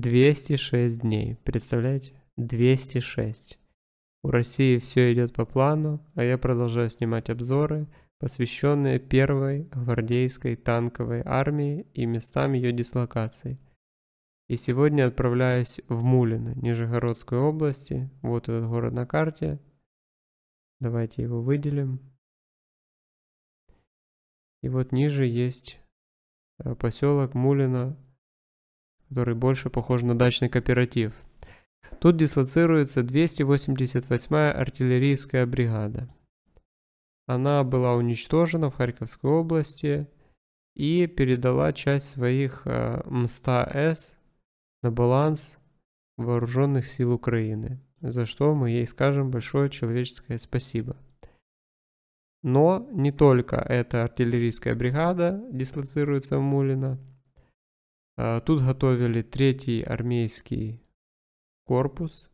206 дней. Представляете? 206. У России все идет по плану, а я продолжаю снимать обзоры, посвященные первой гвардейской танковой армии и местам ее дислокаций. И сегодня отправляюсь в Мулино, Нижегородской области. Вот этот город на карте. Давайте его выделим. И вот ниже есть э, поселок Мулино который больше похож на дачный кооператив. Тут дислоцируется 288-я артиллерийская бригада. Она была уничтожена в Харьковской области и передала часть своих э, МСТА-С на баланс вооруженных сил Украины, за что мы ей скажем большое человеческое спасибо. Но не только эта артиллерийская бригада дислоцируется в Мулино – а, тут готовили третий армейский корпус.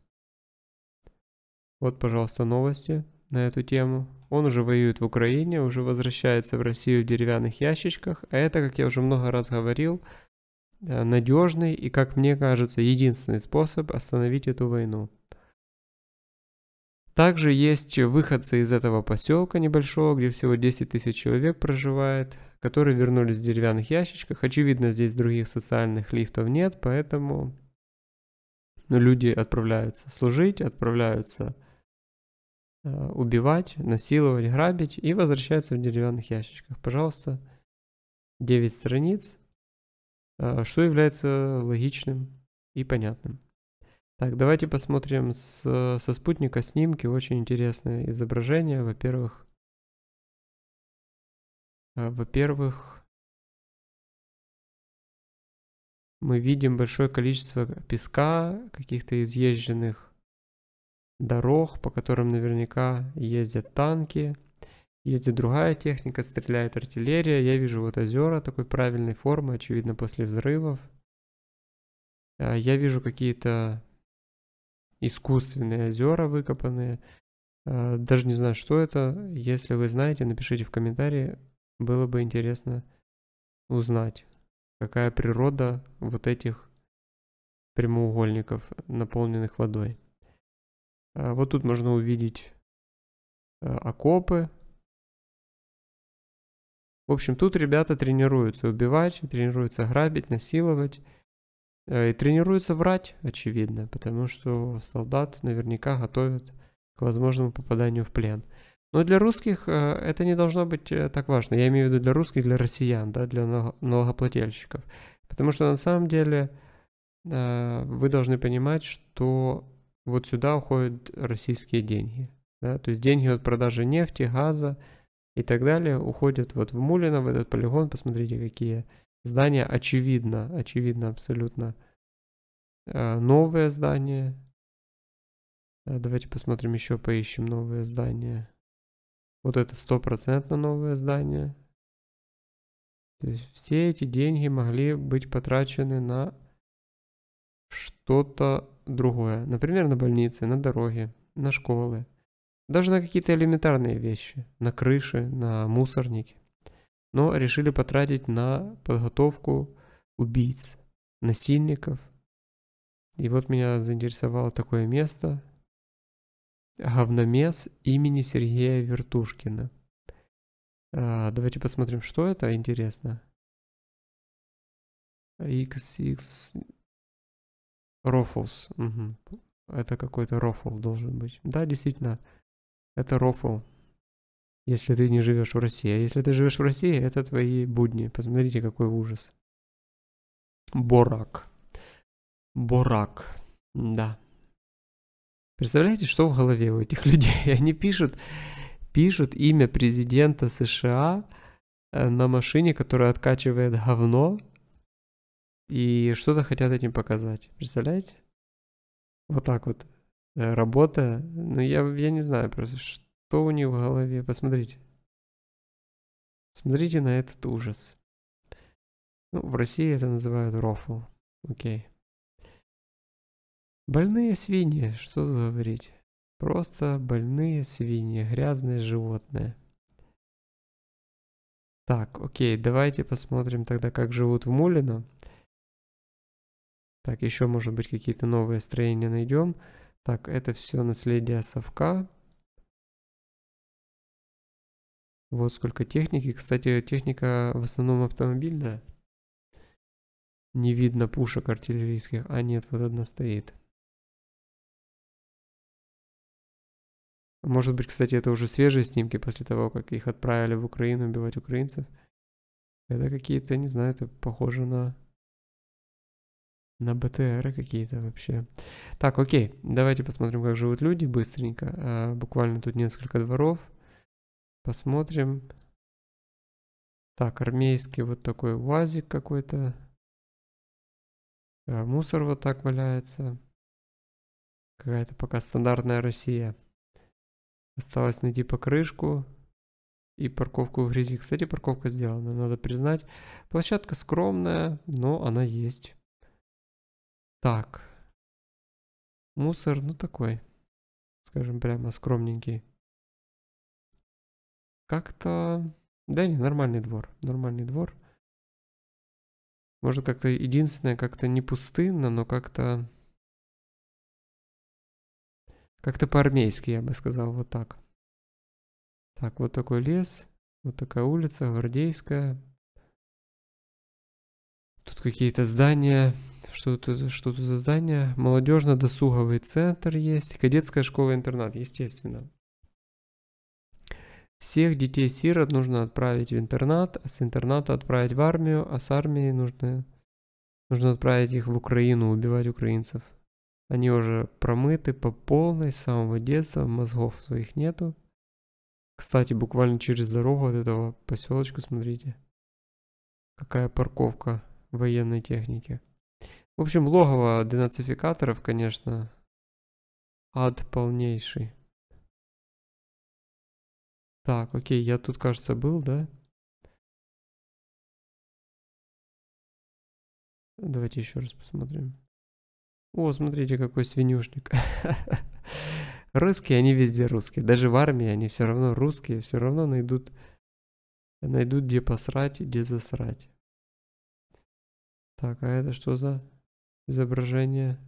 Вот, пожалуйста, новости на эту тему. Он уже воюет в Украине, уже возвращается в Россию в деревянных ящичках. А это, как я уже много раз говорил, э, надежный и, как мне кажется, единственный способ остановить эту войну. Также есть выходцы из этого поселка небольшого, где всего 10 тысяч человек проживает, которые вернулись в деревянных ящичках. Очевидно, здесь других социальных лифтов нет, поэтому ну, люди отправляются служить, отправляются э, убивать, насиловать, грабить и возвращаются в деревянных ящичках. Пожалуйста, 9 страниц, э, что является логичным и понятным. Так, давайте посмотрим с, э, со спутника снимки. Очень интересное изображение. Во-первых, э, во-первых, мы видим большое количество песка, каких-то изъезженных дорог, по которым наверняка ездят танки, ездит другая техника, стреляет артиллерия. Я вижу вот озера такой правильной формы, очевидно, после взрывов. Э, я вижу какие-то искусственные озера выкопанные. А, даже не знаю, что это. Если вы знаете, напишите в комментарии. Было бы интересно узнать, какая природа вот этих прямоугольников, наполненных водой. А, вот тут можно увидеть а, окопы. В общем, тут ребята тренируются убивать, тренируются грабить, насиловать. Э, и тренируется врать, очевидно, потому что солдат наверняка готовят к возможному попаданию в плен. Но для русских э, это не должно быть э, так важно. Я имею в виду для русских, для россиян, да, для налогоплательщиков. Потому что на самом деле вы должны понимать, что вот сюда уходят российские деньги. Да? То есть деньги от продажи нефти, газа и так далее уходят вот в Мулино, в этот полигон. Посмотрите, какие Здание очевидно, очевидно абсолютно э, новое здание. Э, давайте посмотрим еще, поищем новое здание. Вот это стопроцентно новое здание. То есть все эти деньги могли быть потрачены на что-то другое. Например, на больницы, на дороги, на школы. Даже на какие-то элементарные вещи. На крыши, на мусорники но решили потратить на подготовку убийц, насильников. И вот меня заинтересовало такое место. Говномес имени Сергея Вертушкина. А, давайте посмотрим, что это интересно. XX Рофлс. Угу. Это какой-то рофл должен быть. Да, действительно, это рофл если ты не живешь в России. А если ты живешь в России, это твои будни. Посмотрите, какой ужас. Борак. Борак. Да. Представляете, что в голове у этих людей? Они пишут, пишут имя президента США э, на машине, которая откачивает говно, и что-то хотят этим показать. Представляете? Вот так вот э, работа. Ну, я, я не знаю просто, что у него в голове? Посмотрите. Смотрите на этот ужас. Ну, в России это называют рофл. Окей. Больные свиньи, что тут говорить. Просто больные свиньи, грязные животные. Так, окей, давайте посмотрим тогда, как живут в Мулино. Так, еще, может быть, какие-то новые строения найдем. Так, это все наследие совка. Вот сколько техники. Кстати, техника в основном автомобильная. Не видно пушек артиллерийских. А нет, вот одна стоит. Может быть, кстати, это уже свежие снимки после того, как их отправили в Украину убивать украинцев. Это какие-то, не знаю, это похоже на... На БТРы какие-то вообще. Так, окей, давайте посмотрим, как живут люди быстренько. А, буквально тут несколько дворов. Посмотрим. Так, армейский вот такой УАЗик какой-то. Э, мусор вот так валяется. Какая-то пока стандартная Россия. Осталось найти покрышку и парковку в грязи. Кстати, парковка сделана, надо признать. Площадка скромная, но она есть. Так. Мусор, ну такой, скажем прямо, скромненький. Как-то... Да не, нормальный двор, нормальный двор. Может, как-то единственное, как-то не пустынно, но как-то... Как-то по-армейски, я бы сказал, вот так. Так, вот такой лес, вот такая улица, Гвардейская. Тут какие-то здания, что то что тут за здание? Молодежно-досуговый центр есть, кадетская школа-интернат, естественно. Всех детей-сирот нужно отправить в интернат, а с интерната отправить в армию, а с армии нужно, нужно отправить их в Украину, убивать украинцев. Они уже промыты по полной с самого детства, мозгов своих нету. Кстати, буквально через дорогу от этого поселочка, смотрите, какая парковка военной техники. В общем, логово денацификаторов, конечно, ад полнейший. Так, окей, я тут, кажется, был, да? Давайте еще раз посмотрим. О, смотрите, какой свинюшник. Русские, они везде русские. Даже в армии они все равно русские, все равно найдут, найдут где посрать и где засрать. Так, а это что за изображение?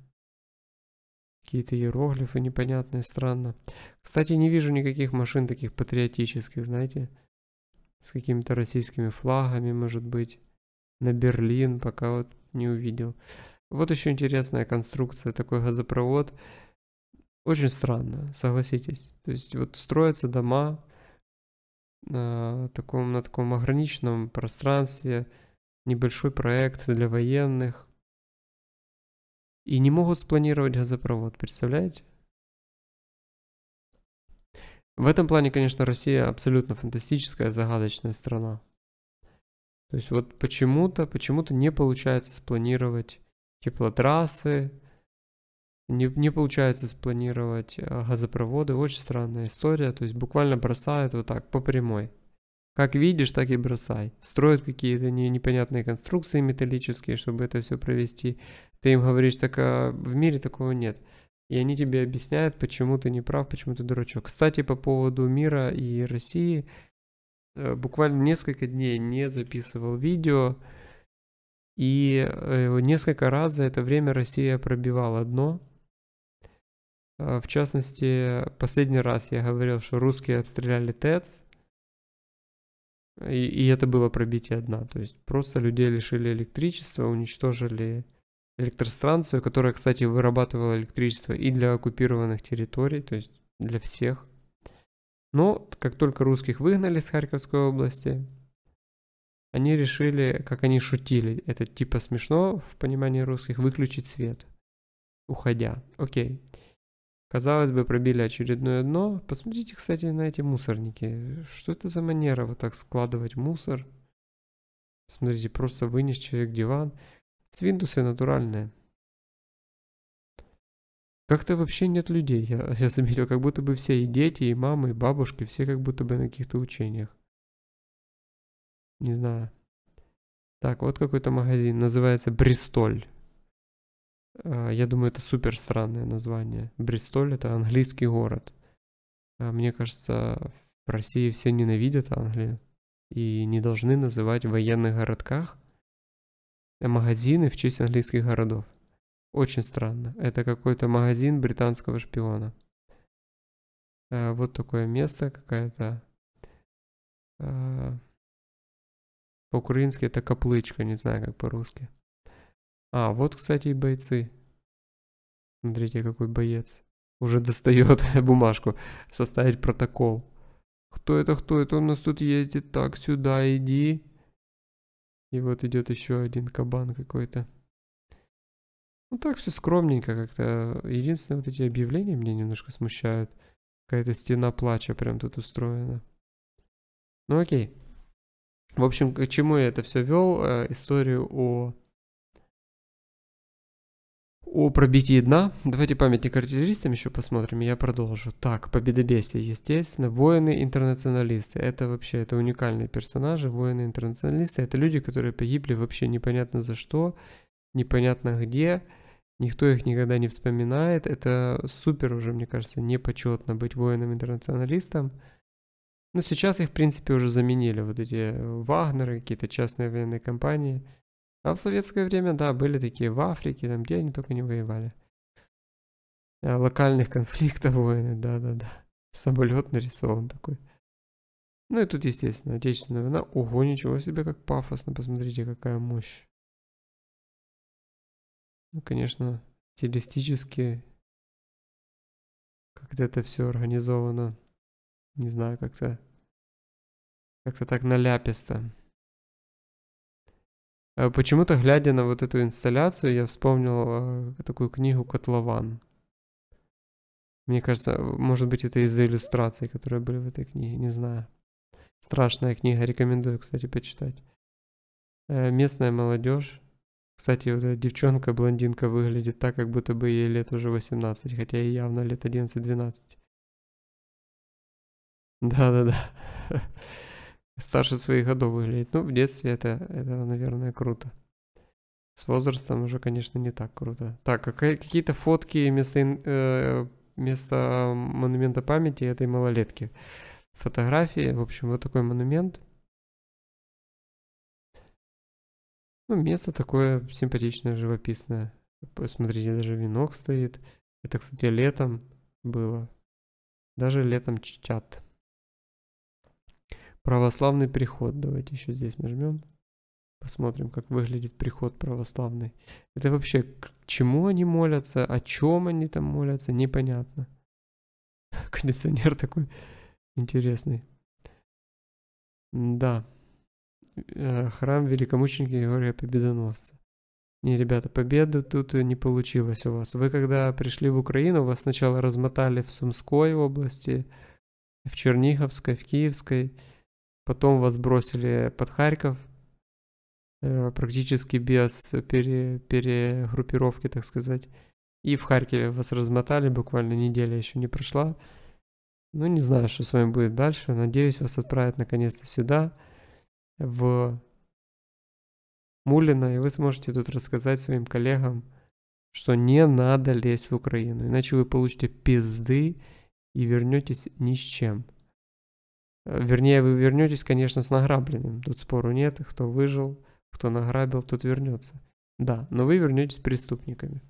Какие-то иероглифы непонятные, странно. Кстати, не вижу никаких машин таких патриотических, знаете. С какими-то российскими флагами, может быть. На Берлин пока вот не увидел. Вот еще интересная конструкция, такой газопровод. Очень странно, согласитесь. То есть вот строятся дома на таком, на таком ограниченном пространстве, небольшой проект для военных – и не могут спланировать газопровод, представляете? В этом плане, конечно, Россия абсолютно фантастическая, загадочная страна. То есть вот почему-то, почему-то не получается спланировать теплотрассы, не, не получается спланировать а, газопроводы. Очень странная история. То есть буквально бросают вот так по прямой. Как видишь, так и бросай. Строят какие-то непонятные конструкции металлические, чтобы это все провести. Ты им говоришь, так а в мире такого нет. И они тебе объясняют, почему ты не прав, почему ты дурачок. Кстати, по поводу мира и России, э, буквально несколько дней не записывал видео, и э, несколько раз за это время Россия пробивала дно. Э, в частности, последний раз я говорил, что русские обстреляли ТЭЦ, и, и это было пробитие дна. То есть просто людей лишили электричества, уничтожили электростанцию, которая, кстати, вырабатывала электричество и для оккупированных территорий, то есть для всех. Но как только русских выгнали с Харьковской области, они решили, как они шутили, это типа смешно в понимании русских, выключить свет, уходя. Окей. Okay. Казалось бы, пробили очередное дно. Посмотрите, кстати, на эти мусорники. Что это за манера вот так складывать мусор? Смотрите, просто вынес человек диван. Свиндусы натуральные. Как-то вообще нет людей, я, я заметил, как будто бы все и дети, и мамы, и бабушки, все как будто бы на каких-то учениях. Не знаю. Так, вот какой-то магазин, называется Бристоль. Э, я думаю, это супер странное название. Бристоль — это английский город. Э, мне кажется, в России все ненавидят Англию и не должны называть в военных городках магазины в честь английских городов. Очень странно. Это какой-то магазин британского шпиона. Э, вот такое место, какая-то... По-украински это каплычка, не знаю, как по-русски. А, вот, кстати, и бойцы. Смотрите, какой боец. Уже достает бумажку. Составить протокол. Кто это, кто это? Он у нас тут ездит. Так, сюда иди. И вот идет еще один кабан какой-то. Ну так все скромненько как-то. Единственное, вот эти объявления меня немножко смущают. Какая-то стена плача прям тут устроена. Ну окей. В общем, к чему я это все вел? Э, историю о о пробитии дна. Давайте памятник артиллеристам еще посмотрим, я продолжу. Так, победобесие, естественно. Воины-интернационалисты. Это вообще, это уникальные персонажи. Воины-интернационалисты. Это люди, которые погибли вообще непонятно за что, непонятно где. Никто их никогда не вспоминает. Это супер уже, мне кажется, непочетно быть воином-интернационалистом. Но сейчас их, в принципе, уже заменили. Вот эти э, Вагнеры, какие-то частные военные компании – а в советское время, да, были такие в Африке, там где они только не воевали. А, локальных конфликтов войны, ну да-да-да. Самолет нарисован такой. Ну и тут, естественно, отечественная война. Ого, ничего себе, как пафосно. Посмотрите, какая мощь. Ну, конечно, стилистически как-то это все организовано. Не знаю, как-то как-то так наляписто. Э, почему-то, глядя на вот эту инсталляцию, я вспомнил э, такую книгу «Котлован». Мне кажется, может быть, это из-за иллюстраций, которые были в этой книге, не знаю. Страшная книга, рекомендую, кстати, почитать. Э, Местная молодежь. Кстати, вот эта девчонка-блондинка выглядит так, как будто бы ей лет уже 18, хотя ей явно лет 11-12. Да-да-да. старше своих годов выглядит. Ну, в детстве это, это наверное, круто. С возрастом уже, конечно, не так круто. Так, какие-то фотки вместо, э, вместо монумента памяти этой малолетки. Фотографии, в общем, вот такой монумент. Ну, место такое симпатичное, живописное. Посмотрите, даже венок стоит. Это, кстати, летом было. Даже летом чат. Православный приход. Давайте еще здесь нажмем. Посмотрим, как выглядит приход православный. Это вообще к чему они молятся, о чем они там молятся, непонятно. Кондиционер такой интересный. Да. Э, храм великомученика Георгия Победоносца. Не, ребята, победу тут не получилось у вас. Вы когда пришли в Украину, вас сначала размотали в Сумской области, в Черниговской, в Киевской, Потом вас бросили под Харьков, э, практически без пере, перегруппировки, так сказать. И в Харькове вас размотали, буквально неделя еще не прошла. Ну, не знаю, что с вами будет дальше. Надеюсь, вас отправят наконец-то сюда, в Мулина, и вы сможете тут рассказать своим коллегам, что не надо лезть в Украину, иначе вы получите пизды и вернетесь ни с чем. Э, вернее, вы вернетесь, конечно, с награбленным. Тут спору нет, кто выжил, кто награбил, тот вернется. Да, но вы вернетесь преступниками,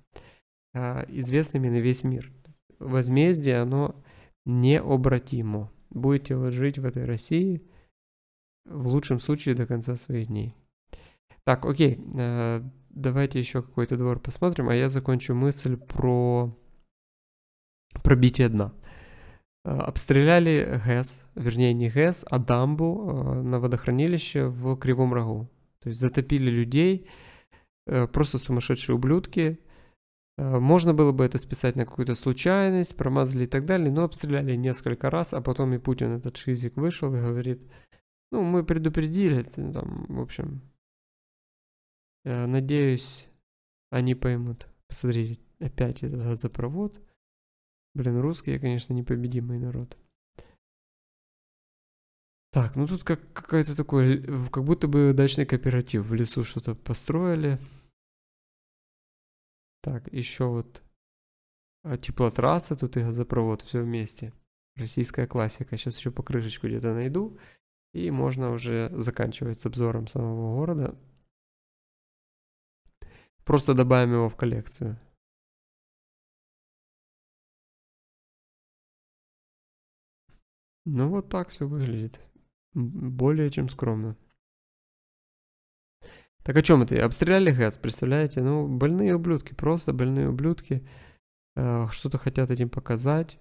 а, известными на весь мир. Возмездие, оно необратимо. Будете вот жить в этой России в лучшем случае до конца своих дней. Так, окей, э, давайте еще какой-то двор посмотрим, а я закончу мысль про пробитие дна. Э, обстреляли ГЭС, вернее не ГЭС, а дамбу э, на водохранилище в Кривом Рогу. То есть затопили людей, э, просто сумасшедшие ублюдки. Можно было бы это списать на какую-то случайность, промазали и так далее, но обстреляли несколько раз, а потом и Путин, этот шизик, вышел и говорит, ну, мы предупредили, там, в общем, надеюсь, они поймут. Посмотрите, опять этот газопровод – Блин, русские, конечно, непобедимый народ. Так, ну тут как какая-то такой, как будто бы дачный кооператив. В лесу что-то построили. Так, еще вот а, теплотрасса, тут и газопровод, все вместе. Российская классика. Сейчас еще по крышечку где-то найду. И можно уже заканчивать с обзором самого города. Просто добавим его в коллекцию. Ну вот так все выглядит. Более чем скромно. Так о чем это? Обстреляли ГЭС, представляете? Ну, больные ублюдки, просто больные ублюдки. Э, Что-то хотят этим показать,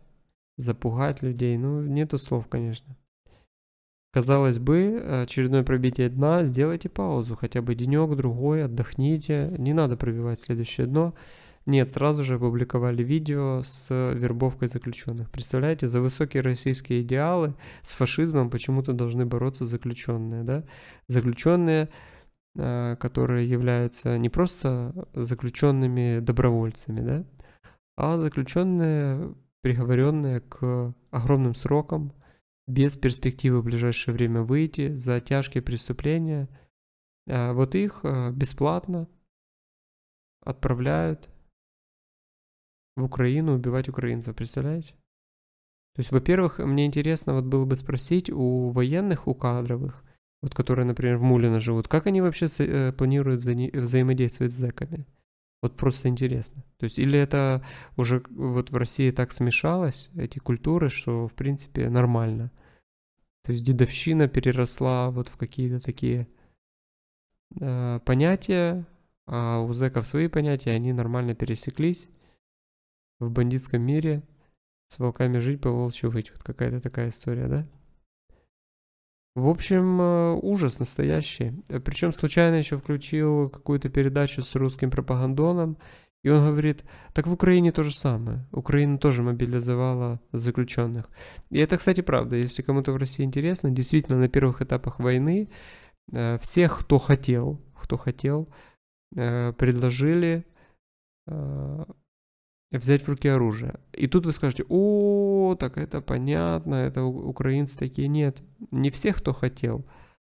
запугать людей. Ну, нету слов, конечно. Казалось бы, очередное пробитие дна, сделайте паузу, хотя бы денек, другой, отдохните. Не надо пробивать следующее дно. Нет, сразу же опубликовали видео с вербовкой заключенных. Представляете, за высокие российские идеалы с фашизмом почему-то должны бороться заключенные, да? Заключенные э, которые являются не просто заключенными добровольцами, да, а заключенные, приговоренные к огромным срокам, без перспективы в ближайшее время выйти за тяжкие преступления, э, вот их э, бесплатно отправляют в Украину убивать украинцев, представляете? То есть, во-первых, мне интересно вот было бы спросить у военных, у кадровых, вот которые, например, в Мулино живут, как они вообще э, планируют вза- взаимодействовать с зэками? Вот просто интересно. То есть, или это уже вот в России так смешалось, эти культуры, что, в принципе, нормально. То есть дедовщина переросла вот в какие-то такие э, понятия, а у зэков свои понятия, они нормально пересеклись в бандитском мире с волками жить, по волчью выть. Вот какая-то такая история, да? В общем, э, ужас настоящий. Э, Причем случайно еще включил какую-то передачу с русским пропагандоном, и он говорит, так в Украине то же самое. Украина тоже мобилизовала заключенных. И это, кстати, правда. Если кому-то в России интересно, действительно, на первых этапах войны э, всех, кто хотел, кто хотел, предложили взять в руки оружие. И тут вы скажете, о, так это понятно, это украинцы такие. Нет, не всех, кто хотел,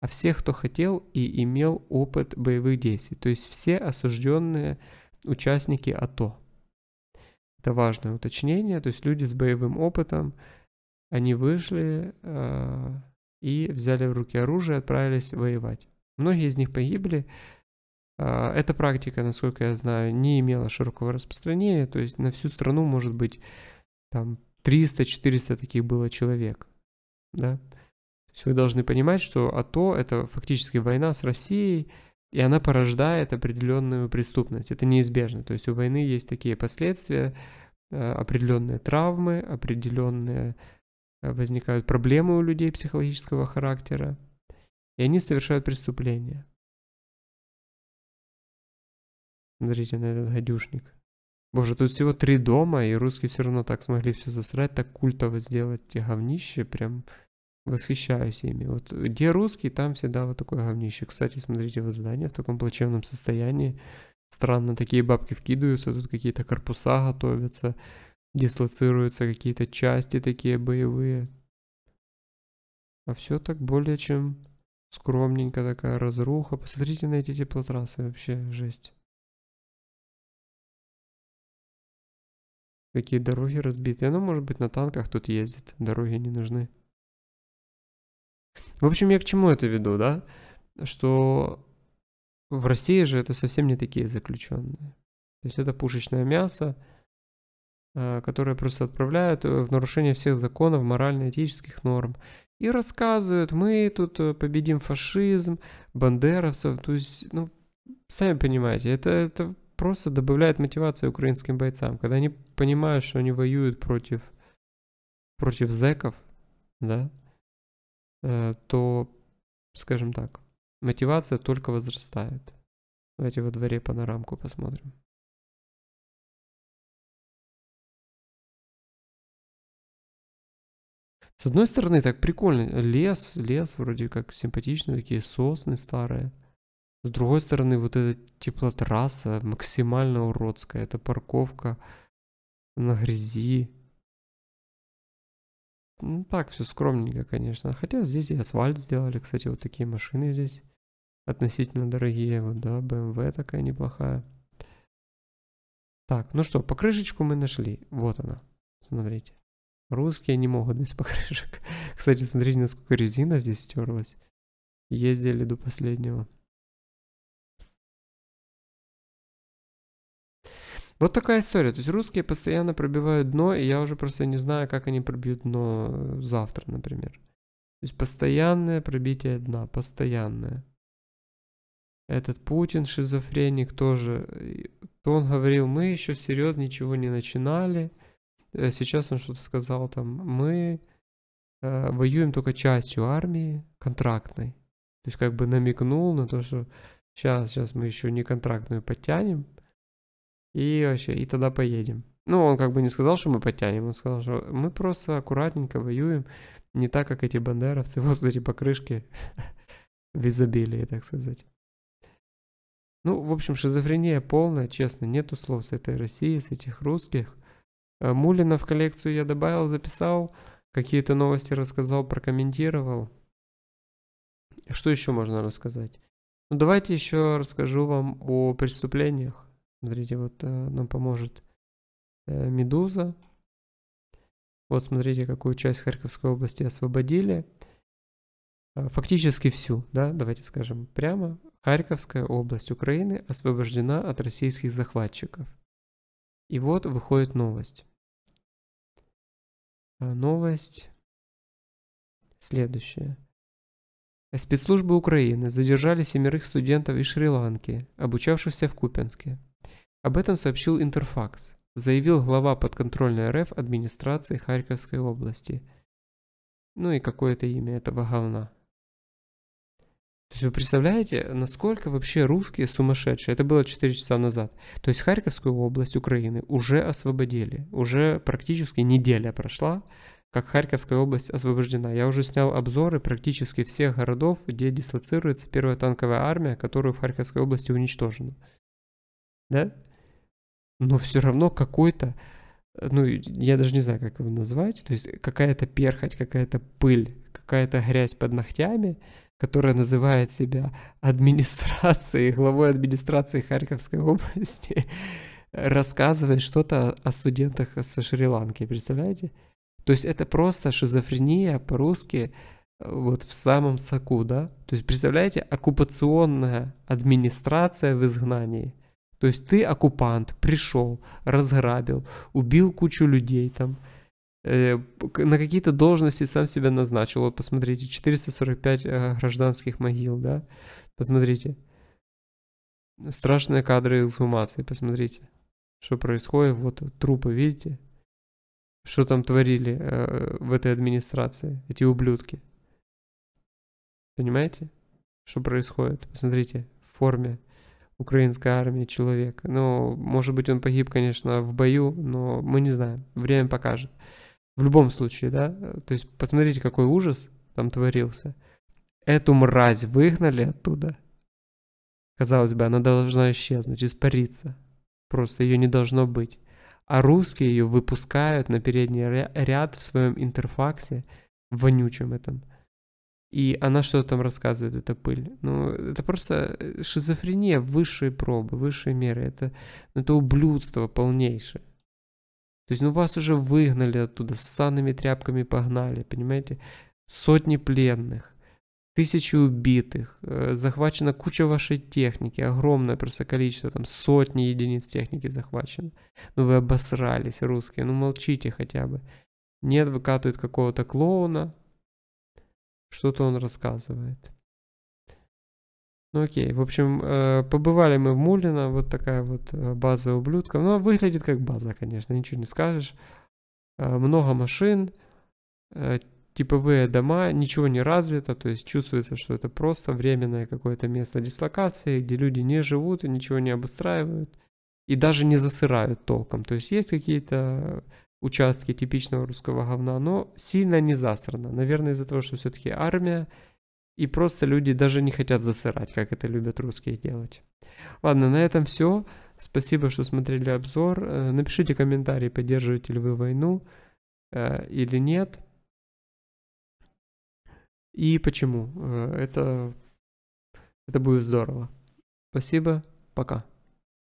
а всех, кто хотел и имел опыт боевых действий. То есть все осужденные участники АТО. Это важное уточнение, то есть люди с боевым опытом, они вышли э, и взяли в руки оружие, отправились воевать. Многие из них погибли, а, эта практика, насколько я знаю, не имела широкого распространения, то есть на всю страну, может быть, там 300-400 таких было человек. Да? То есть вы должны понимать, что АТО – это фактически война с Россией, и она порождает определенную преступность. Это неизбежно. То есть у войны есть такие последствия, э, определенные травмы, определенные э, возникают проблемы у людей психологического характера, и они совершают преступления – Смотрите на этот гадюшник. Боже, тут всего три дома, и русские все равно так смогли все засрать, так культово сделать говнище, прям восхищаюсь ими. Вот где русский, там всегда вот такое говнище. Кстати, смотрите, вот здание в таком плачевном состоянии. Странно, такие бабки вкидываются, тут какие-то корпуса готовятся, дислоцируются какие-то части такие боевые. А все так более чем скромненько такая разруха. Посмотрите на эти теплотрассы, вообще жесть. Какие дороги разбиты? Ну, может быть, на танках тут ездит. Дороги не нужны. В общем, я к чему это веду, да? Что в России же это совсем не такие заключенные. То есть это пушечное мясо, э, которое просто отправляют э, в нарушение всех законов, морально-этических норм. И рассказывают, мы тут э, победим фашизм, бандеровцев. То есть, ну, сами понимаете, это, это просто добавляет мотивации украинским бойцам. Когда они понимают, что они воюют против, против зеков, да, э, то, скажем так, мотивация только возрастает. Давайте во дворе панорамку посмотрим. С одной стороны, так прикольно. Лес, лес вроде как симпатичный, такие сосны старые – с другой стороны, вот эта теплотрасса максимально уродская. Это парковка на грязи. Ну, так, все скромненько, конечно. Хотя здесь и асфальт сделали. Кстати, вот такие машины здесь относительно дорогие. Вот, да, BMW эм такая неплохая. Так, ну что, покрышечку мы нашли. Вот она. Смотрите. Русские не могут без покрышек. Кстати, смотрите, насколько резина здесь стерлась. Ездили до последнего. Вот такая история. То есть русские постоянно пробивают дно, и я уже просто не знаю, как они пробьют дно э, завтра, например. То есть постоянное пробитие дна, постоянное. Этот Путин, шизофреник тоже. То э, он говорил, мы еще всерьез ничего не начинали. Э, сейчас он что-то сказал там, мы э, воюем только частью армии контрактной. То есть как бы намекнул на то, что сейчас, сейчас мы еще не контрактную подтянем, и вообще, и тогда поедем. Ну, он как бы не сказал, что мы потянем, он сказал, что мы просто аккуратненько воюем, не так, как эти бандеровцы, вот эти покрышки в изобилии, так сказать. Ну, в общем, шизофрения полная, честно, нету слов с этой России, с этих русских. Э, Мулина в коллекцию я добавил, записал, какие-то новости рассказал, прокомментировал. Что еще можно рассказать? Ну, давайте еще расскажу вам о преступлениях. Смотрите, вот э, нам поможет э, Медуза. Вот смотрите, какую часть Харьковской области освободили. Э, фактически всю, да, давайте скажем прямо. Харьковская область Украины освобождена от российских захватчиков. И вот выходит новость. А, новость следующая. Спецслужбы Украины задержали семерых студентов из Шри-Ланки, обучавшихся в Купинске. Об этом сообщил Интерфакс, заявил глава подконтрольной РФ администрации Харьковской области. Ну и какое-то имя этого говна. То есть вы представляете, насколько вообще русские сумасшедшие? Это было 4 часа назад. То есть Харьковскую область Украины уже освободили. Уже практически неделя прошла, как Харьковская область освобождена. Я уже снял обзоры практически всех городов, где дислоцируется первая танковая армия, которую в Харьковской области уничтожена. Да? но все равно какой-то, э, ну, я даже не знаю, как его назвать, то есть какая-то перхоть, какая-то пыль, какая-то грязь под ногтями, которая называет себя администрацией, главой администрации Харьковской области, рассказывает что-то о студентах со Шри-Ланки, представляете? То есть это просто шизофрения по-русски э, вот в самом соку, да? То есть, представляете, оккупационная администрация в изгнании – то есть ты оккупант, пришел, разграбил, убил кучу людей там, э, на какие-то должности сам себя назначил. Вот посмотрите, 445 э, гражданских могил, да? Посмотрите. Страшные кадры эксгумации, посмотрите. Что происходит, вот трупы, видите? Что там творили э, в этой администрации, эти ублюдки. Понимаете, что происходит? Посмотрите, в форме украинской армии человек. Ну, может быть, он погиб, конечно, в бою, но мы не знаем. Время покажет. В любом случае, да, то есть посмотрите, какой ужас там творился. Эту мразь выгнали оттуда. Казалось бы, она должна исчезнуть, испариться. Просто ее не должно быть. А русские ее выпускают на передний ряд в своем интерфаксе вонючем этом и она что-то там рассказывает, эта пыль. Ну, это просто э, шизофрения высшие пробы, высшие меры. Это, это ублюдство полнейшее. То есть, ну, вас уже выгнали оттуда, с санными тряпками погнали, понимаете? Сотни пленных, тысячи убитых, э, захвачена куча вашей техники, огромное просто количество, там, сотни единиц техники захвачено. Ну, вы обосрались, русские, ну, молчите хотя бы. Нет, выкатывают какого-то клоуна, что-то он рассказывает. Ну окей, в общем, э, побывали мы в Мулино, вот такая вот э, база ублюдков. Ну, выглядит как база, конечно, ничего не скажешь. Э, много машин, типовые дома, ничего не развито, то есть чувствуется, что это просто временное какое-то место дислокации, где люди не живут и ничего не обустраивают, и даже не засырают толком. То есть есть какие-то участки типичного русского говна, но сильно не засрано. Наверное, из-за того, что все-таки армия, и просто люди даже не хотят засырать, как это любят русские делать. Ладно, на этом все. Спасибо, что смотрели обзор. Э, напишите комментарий, поддерживаете ли вы войну э, или нет. И почему. Э, это, это будет здорово. Спасибо. Пока.